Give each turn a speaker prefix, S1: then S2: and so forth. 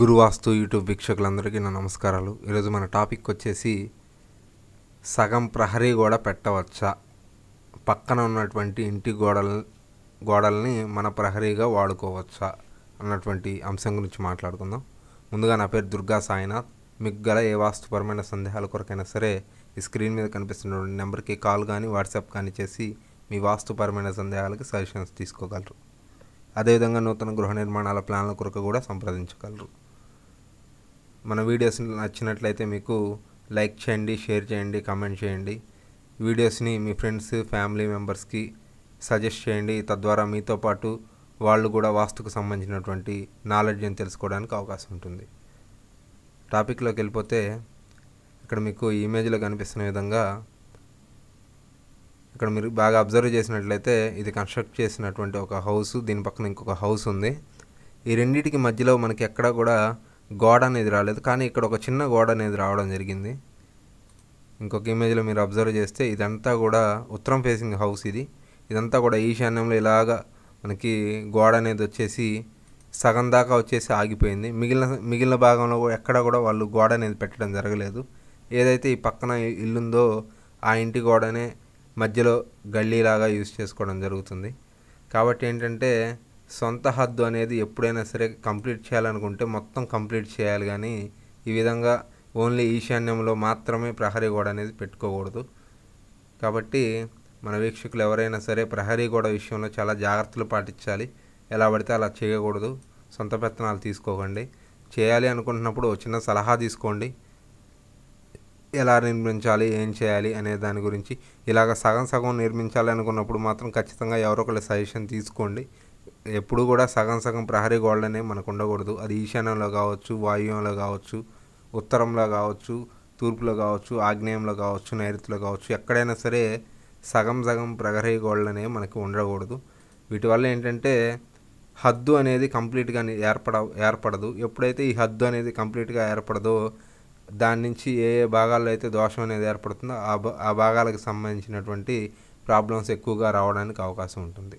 S1: గురువాస్తు YouTube వీక్షకులందరికీ నా నమస్కారాలు ఈరోజు మన టాపిక్ వచ్చేసి సగం ప్రహరీ గోడ పెట్టవచ్చా పక్కన ఉన్నటువంటి ఇంటి గోడల గోడల్ని మన ప్రహరీగా వాడుకోవచ్చా అన్నటువంటి అంశం గురించి మాట్లాడుకుందాం ముందుగా నా పేరు దుర్గా సాయినాథ్ మీకు గల ఏ వాస్తుపరమైన సందేహాల కొరకైనా సరే ఈ స్క్రీన్ మీద కనిపిస్తున్న నెంబర్కి కాల్ కానీ వాట్సాప్ కానీ చేసి మీ వాస్తుపరమైన సందేహాలకి సజెషన్స్ తీసుకోగలరు అదేవిధంగా నూతన గృహ నిర్మాణాల ప్లాన్ల కొరకు కూడా సంప్రదించగలరు మన వీడియోస్ నచ్చినట్లయితే మీకు లైక్ చేయండి షేర్ చేయండి కామెంట్ చేయండి వీడియోస్ని మీ ఫ్రెండ్స్ ఫ్యామిలీ మెంబర్స్కి సజెస్ట్ చేయండి తద్వారా మీతో పాటు వాళ్ళు కూడా వాస్తుకు సంబంధించినటువంటి నాలెడ్జ్ని తెలుసుకోవడానికి అవకాశం ఉంటుంది టాపిక్లోకి వెళ్ళిపోతే ఇక్కడ మీకు ఇమేజ్లో కనిపిస్తున్న విధంగా ఇక్కడ మీరు బాగా అబ్జర్వ్ చేసినట్లయితే ఇది కన్స్ట్రక్ట్ చేసినటువంటి ఒక హౌస్ దీని పక్కన ఇంకొక హౌస్ ఉంది ఈ రెండింటికి మధ్యలో మనకి ఎక్కడా కూడా గోడ అనేది రాలేదు కానీ ఇక్కడ ఒక చిన్న గోడ అనేది రావడం జరిగింది ఇంకొక ఇమేజ్లో మీరు అబ్జర్వ్ చేస్తే ఇదంతా కూడా ఉత్తరం ఫేసింగ్ హౌస్ ఇది ఇదంతా కూడా ఈశాన్యంలో ఇలాగా మనకి గోడ అనేది వచ్చేసి సగం దాకా వచ్చేసి ఆగిపోయింది మిగిలిన మిగిలిన భాగంలో ఎక్కడ కూడా వాళ్ళు గోడ అనేది పెట్టడం జరగలేదు ఏదైతే ఈ పక్కన ఇల్లుందో ఆ ఇంటి గోడనే మధ్యలో గల్లీలాగా యూజ్ చేసుకోవడం జరుగుతుంది కాబట్టి ఏంటంటే సొంత హద్దు అనేది ఎప్పుడైనా సరే కంప్లీట్ చేయాలనుకుంటే మొత్తం కంప్లీట్ చేయాలి కానీ ఈ విధంగా ఓన్లీ ఈశాన్యంలో మాత్రమే ప్రహరీ గోడ అనేది పెట్టుకోకూడదు కాబట్టి మన వీక్షకులు ఎవరైనా సరే ప్రహరీ గోడ విషయంలో చాలా జాగ్రత్తలు పాటించాలి ఎలా పడితే అలా చేయకూడదు సొంత పెత్తనాలు తీసుకోకండి చేయాలి అనుకుంటున్నప్పుడు చిన్న సలహా తీసుకోండి ఎలా నిర్మించాలి ఏం చేయాలి అనే దాని గురించి ఇలాగ సగం సగం నిర్మించాలి అనుకున్నప్పుడు మాత్రం ఖచ్చితంగా ఎవరో ఒకళ్ళ సజెషన్ తీసుకోండి ఎప్పుడు కూడా సగం సగం ప్రహరీ గోడలనే మనకు ఉండకూడదు అది ఈశాన్యంలో కావచ్చు వాయువ్యంలో కావచ్చు ఉత్తరంలో కావచ్చు తూర్పులో కావచ్చు ఆగ్నేయంలో కావచ్చు నైరుతిలో కావచ్చు ఎక్కడైనా సరే సగం సగం ప్రహరీ గోడలనే మనకు ఉండకూడదు వీటి వల్ల ఏంటంటే హద్దు అనేది కంప్లీట్గా ఏర్పడ ఏర్పడదు ఎప్పుడైతే ఈ హద్దు అనేది కంప్లీట్గా ఏర్పడదో దాని నుంచి ఏ ఏ భాగాల్లో అయితే దోషం అనేది ఏర్పడుతుందో ఆ భాగాలకు సంబంధించినటువంటి ప్రాబ్లమ్స్ ఎక్కువగా రావడానికి అవకాశం ఉంటుంది